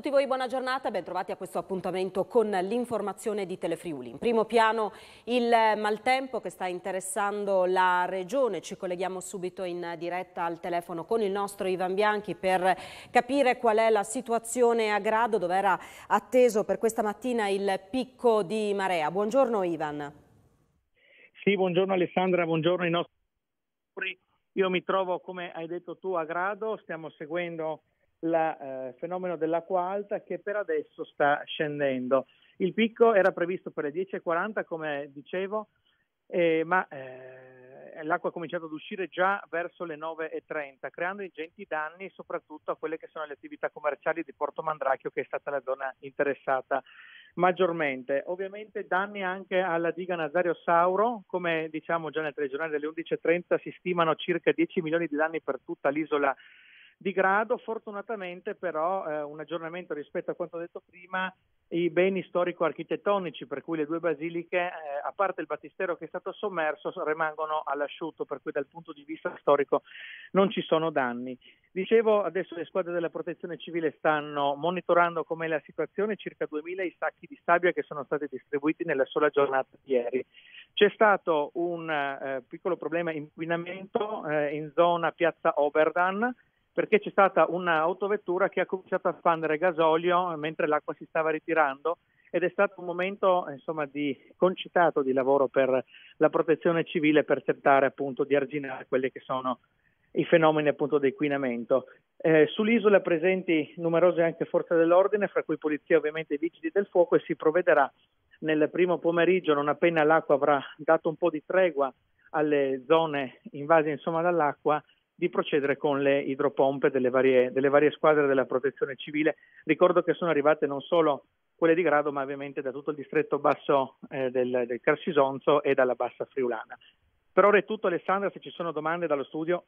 tutti voi buona giornata, ben trovati a questo appuntamento con l'informazione di Telefriuli. In primo piano il maltempo che sta interessando la regione, ci colleghiamo subito in diretta al telefono con il nostro Ivan Bianchi per capire qual è la situazione a grado dove era atteso per questa mattina il picco di marea. Buongiorno Ivan. Sì, buongiorno Alessandra, buongiorno ai nostri... Io mi trovo, come hai detto tu, a grado, stiamo seguendo il eh, fenomeno dell'acqua alta che per adesso sta scendendo. Il picco era previsto per le 10.40, come dicevo, eh, ma eh, l'acqua ha cominciato ad uscire già verso le 9.30, creando ingenti danni soprattutto a quelle che sono le attività commerciali di Porto Mandracchio, che è stata la zona interessata maggiormente. Ovviamente danni anche alla diga Nazario Sauro, come diciamo già nel telegiornale delle 11.30 si stimano circa 10 milioni di danni per tutta l'isola di grado. Fortunatamente però eh, un aggiornamento rispetto a quanto detto prima, i beni storico-architettonici, per cui le due basiliche, eh, a parte il battistero che è stato sommerso, rimangono all'asciutto, per cui dal punto di vista storico non ci sono danni. Dicevo, adesso le squadre della protezione civile stanno monitorando com'è la situazione, circa 2.000 i sacchi di sabbia che sono stati distribuiti nella sola giornata di ieri. C'è stato un eh, piccolo problema inquinamento eh, in zona piazza Oberdan, perché c'è stata un'autovettura che ha cominciato a spandere gasolio mentre l'acqua si stava ritirando ed è stato un momento insomma, di concitato di lavoro per la protezione civile per tentare appunto di arginare quelli che sono i fenomeni appunto di inquinamento. Eh, sull'isola presenti numerose anche forze dell'ordine, fra cui polizia ovviamente e vigili del fuoco e si provvederà nel primo pomeriggio, non appena l'acqua avrà dato un po' di tregua alle zone invase insomma dall'acqua, di procedere con le idropompe delle varie, delle varie squadre della protezione civile. Ricordo che sono arrivate non solo quelle di Grado, ma ovviamente da tutto il distretto basso eh, del, del Carsisonzo e dalla bassa Friulana. Per ora è tutto Alessandra, se ci sono domande dallo studio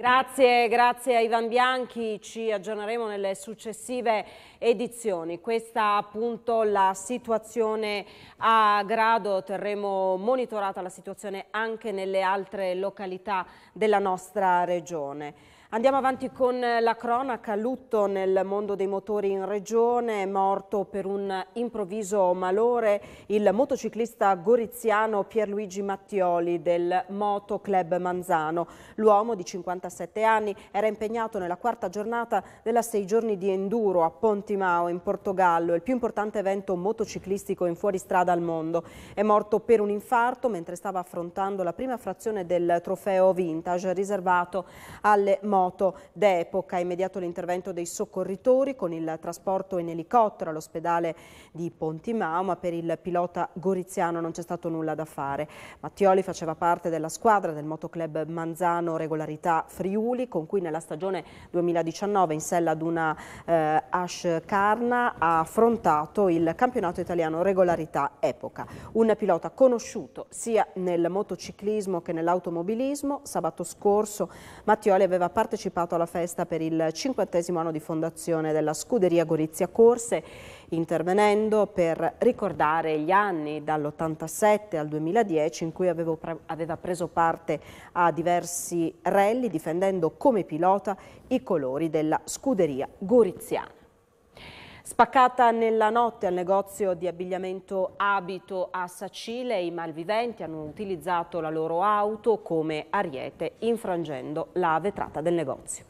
Grazie, grazie a Ivan Bianchi, ci aggiorneremo nelle successive edizioni. Questa appunto la situazione a Grado, terremo monitorata la situazione anche nelle altre località della nostra regione. Andiamo avanti con eh, la cronaca, lutto nel mondo dei motori in regione, è morto per un improvviso malore il motociclista goriziano Pierluigi Mattioli del Moto Club Manzano. L'uomo di 57 anni era impegnato nella quarta giornata della sei giorni di enduro a Pontimao in Portogallo, il più importante evento motociclistico in fuoristrada al mondo. È morto per un infarto mentre stava affrontando la prima frazione del trofeo vintage riservato alle morti terremoto d'epoca. Immediato l'intervento dei soccorritori con il trasporto in elicottero all'ospedale di Pontimao, ma per il pilota goriziano non c'è stato nulla da fare. Mattioli faceva parte della squadra del motoclub Manzano Regolarità Friuli, con cui nella stagione 2019 in sella ad una eh, Carna ha affrontato il campionato italiano Regolarità Epoca. Un pilota conosciuto sia nel motociclismo che nell'automobilismo. Sabato scorso Mattioli aveva partecipato partecipato alla festa per il cinquantesimo anno di fondazione della scuderia Gorizia Corse, intervenendo per ricordare gli anni dall'87 al 2010 in cui avevo, aveva preso parte a diversi rally difendendo come pilota i colori della scuderia goriziana. Spaccata nella notte al negozio di abbigliamento Abito a Sacile, i malviventi hanno utilizzato la loro auto come ariete infrangendo la vetrata del negozio.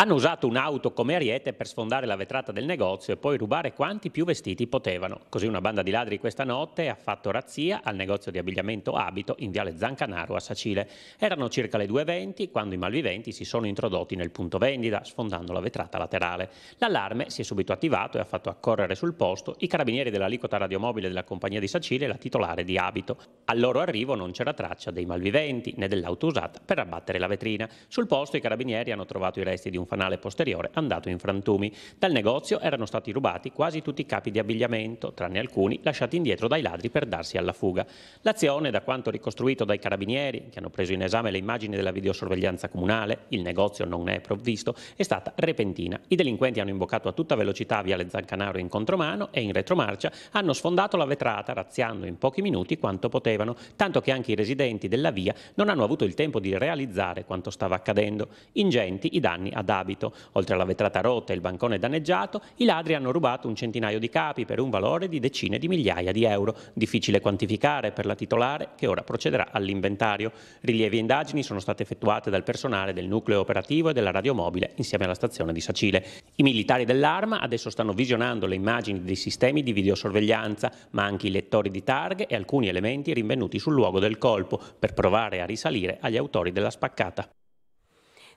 Hanno usato un'auto come ariete per sfondare la vetrata del negozio e poi rubare quanti più vestiti potevano. Così una banda di ladri questa notte ha fatto razzia al negozio di abbigliamento Abito in Viale Zancanaro a Sacile. Erano circa le 2.20 quando i malviventi si sono introdotti nel punto vendita sfondando la vetrata laterale. L'allarme si è subito attivato e ha fatto accorrere sul posto i carabinieri dell'alicota radiomobile della compagnia di Sacile e la titolare di Abito. Al loro arrivo non c'era traccia dei malviventi né dell'auto usata per abbattere la vetrina. Sul posto i carabinieri hanno trovato i resti di un fanale posteriore andato in frantumi. Dal negozio erano stati rubati quasi tutti i capi di abbigliamento, tranne alcuni lasciati indietro dai ladri per darsi alla fuga. L'azione, da quanto ricostruito dai carabinieri, che hanno preso in esame le immagini della videosorveglianza comunale, il negozio non è provvisto, è stata repentina. I delinquenti hanno imboccato a tutta velocità via Zancanaro in contromano e in retromarcia hanno sfondato la vetrata, razziando in pochi minuti quanto potevano, tanto che anche i residenti della via non hanno avuto il tempo di realizzare quanto stava accadendo. Ingenti i danni ad ad abito. Oltre alla vetrata rotta e il bancone danneggiato, i ladri hanno rubato un centinaio di capi per un valore di decine di migliaia di euro, difficile quantificare per la titolare che ora procederà all'inventario. Rilievi e indagini sono state effettuate dal personale del nucleo operativo e della radiomobile insieme alla stazione di Sacile. I militari dell'arma adesso stanno visionando le immagini dei sistemi di videosorveglianza, ma anche i lettori di targhe e alcuni elementi rinvenuti sul luogo del colpo per provare a risalire agli autori della spaccata.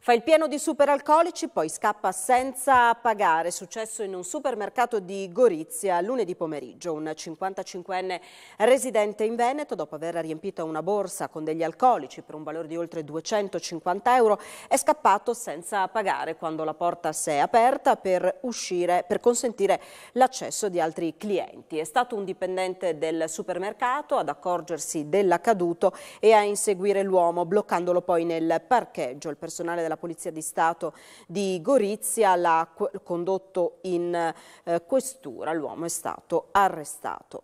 Fa il pieno di superalcolici, poi scappa senza pagare. Successo in un supermercato di Gorizia lunedì pomeriggio. Un 55enne residente in Veneto, dopo aver riempito una borsa con degli alcolici per un valore di oltre 250 euro, è scappato senza pagare quando la porta si è aperta per, uscire, per consentire l'accesso di altri clienti. È stato un dipendente del supermercato ad accorgersi dell'accaduto e a inseguire l'uomo, bloccandolo poi nel parcheggio. Il personale della della Polizia di Stato di Gorizia l'ha condotto in eh, questura. L'uomo è stato arrestato.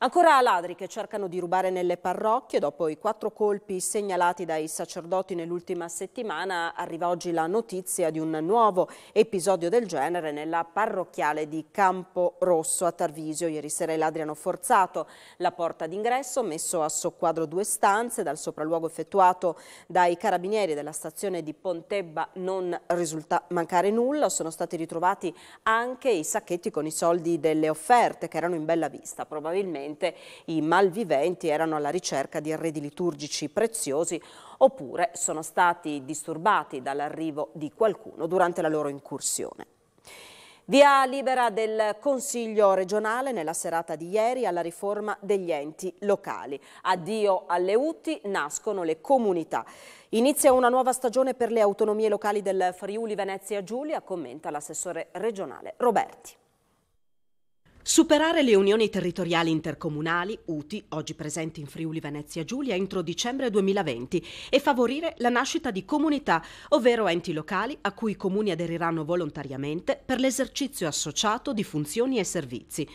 Ancora ladri che cercano di rubare nelle parrocchie. Dopo i quattro colpi segnalati dai sacerdoti nell'ultima settimana, arriva oggi la notizia di un nuovo episodio del genere nella parrocchiale di Campo Rosso a Tarvisio. Ieri sera i ladri hanno forzato la porta d'ingresso, messo a soqquadro due stanze. Dal sopralluogo effettuato dai carabinieri della stazione di Pontebba non risulta mancare nulla. Sono stati ritrovati anche i sacchetti con i soldi delle offerte che erano in bella vista, probabilmente probabilmente i malviventi erano alla ricerca di arredi liturgici preziosi oppure sono stati disturbati dall'arrivo di qualcuno durante la loro incursione. Via libera del Consiglio regionale nella serata di ieri alla riforma degli enti locali. Addio alle UTI, nascono le comunità. Inizia una nuova stagione per le autonomie locali del Friuli Venezia Giulia, commenta l'assessore regionale Roberti. Superare le unioni territoriali intercomunali, UTI, oggi presenti in Friuli Venezia Giulia entro dicembre 2020, e favorire la nascita di comunità, ovvero enti locali a cui i comuni aderiranno volontariamente per l'esercizio associato di funzioni e servizi.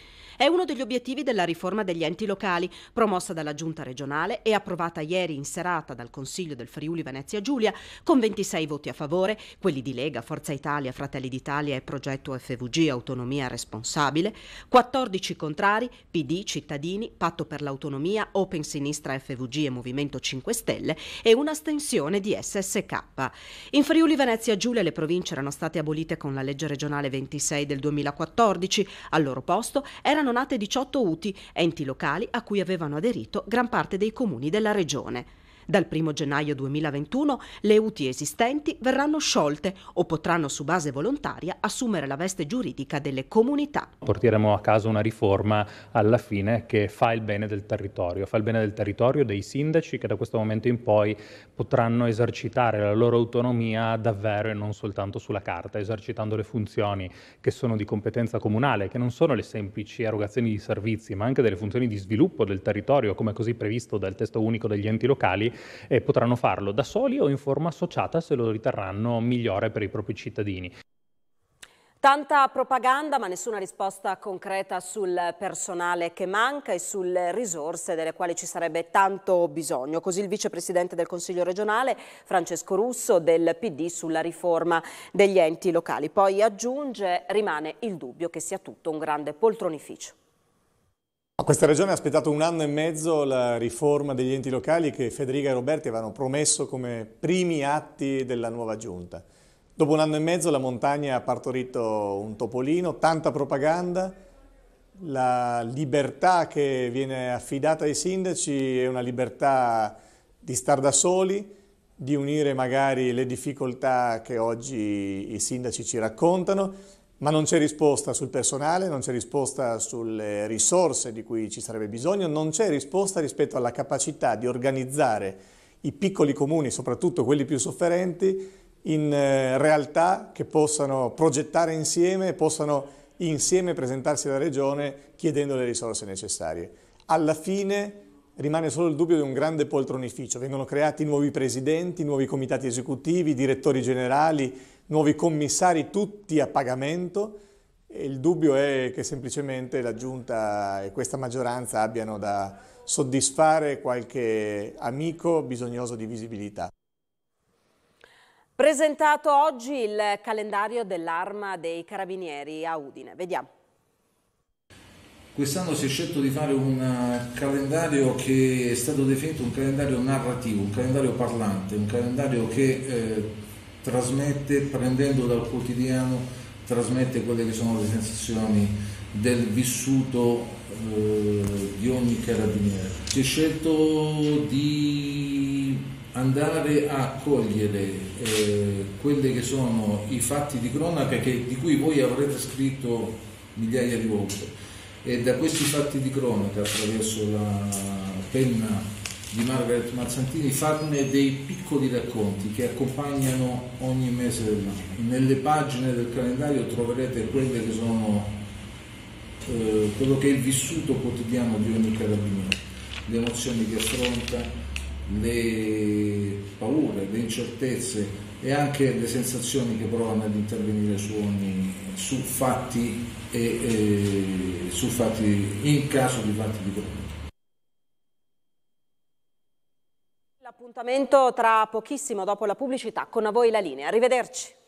È uno degli obiettivi della riforma degli enti locali, promossa dalla Giunta regionale e approvata ieri in serata dal Consiglio del Friuli Venezia Giulia, con 26 voti a favore, quelli di Lega, Forza Italia, Fratelli d'Italia e Progetto FVG Autonomia Responsabile, 14 contrari, PD, Cittadini, Patto per l'Autonomia, Open Sinistra FVG e Movimento 5 Stelle e un'astensione di SSK. In Friuli Venezia Giulia le province erano state abolite con la legge regionale 26 del 2014, al loro posto erano sono nate 18 UTI, enti locali a cui avevano aderito gran parte dei comuni della regione. Dal 1 gennaio 2021 le UTI esistenti verranno sciolte o potranno su base volontaria assumere la veste giuridica delle comunità. Porteremo a casa una riforma alla fine che fa il bene del territorio, fa il bene del territorio dei sindaci che da questo momento in poi potranno esercitare la loro autonomia davvero e non soltanto sulla carta, esercitando le funzioni che sono di competenza comunale, che non sono le semplici erogazioni di servizi, ma anche delle funzioni di sviluppo del territorio, come così previsto dal testo unico degli enti locali eh, potranno farlo da soli o in forma associata se lo riterranno migliore per i propri cittadini. Tanta propaganda ma nessuna risposta concreta sul personale che manca e sulle risorse delle quali ci sarebbe tanto bisogno. Così il vicepresidente del Consiglio regionale Francesco Russo del PD sulla riforma degli enti locali. Poi aggiunge rimane il dubbio che sia tutto un grande poltronificio. Ma questa regione ha aspettato un anno e mezzo la riforma degli enti locali che Federica e Roberti avevano promesso come primi atti della nuova giunta. Dopo un anno e mezzo la montagna ha partorito un topolino, tanta propaganda, la libertà che viene affidata ai sindaci è una libertà di star da soli, di unire magari le difficoltà che oggi i sindaci ci raccontano ma non c'è risposta sul personale, non c'è risposta sulle risorse di cui ci sarebbe bisogno, non c'è risposta rispetto alla capacità di organizzare i piccoli comuni, soprattutto quelli più sofferenti, in eh, realtà che possano progettare insieme, possano insieme presentarsi alla Regione chiedendo le risorse necessarie. Alla fine rimane solo il dubbio di un grande poltronificio, vengono creati nuovi presidenti, nuovi comitati esecutivi, direttori generali, nuovi commissari tutti a pagamento. Il dubbio è che semplicemente la Giunta e questa maggioranza abbiano da soddisfare qualche amico bisognoso di visibilità. Presentato oggi il calendario dell'arma dei carabinieri a Udine. Vediamo. Quest'anno si è scelto di fare un eh, calendario che è stato definito un calendario narrativo, un calendario parlante, un calendario che eh, trasmette, prendendo dal quotidiano, trasmette quelle che sono le sensazioni del vissuto eh, di ogni carabiniere. Si è scelto di andare a cogliere eh, quelli che sono i fatti di cronaca che, di cui voi avrete scritto migliaia di volte e da questi fatti di cronaca attraverso la penna di Margaret Mazzantini, farne dei piccoli racconti che accompagnano ogni mese dell'anno. Nelle pagine del calendario troverete quelle che sono eh, quello che è il vissuto quotidiano di ogni carabiniere, le emozioni che affronta, le paure, le incertezze e anche le sensazioni che provano ad intervenire su, ogni, su fatti e, e eh, su fatti in caso di fatti di cronaca. Appuntamento tra pochissimo dopo la pubblicità. Con a voi la linea. Arrivederci.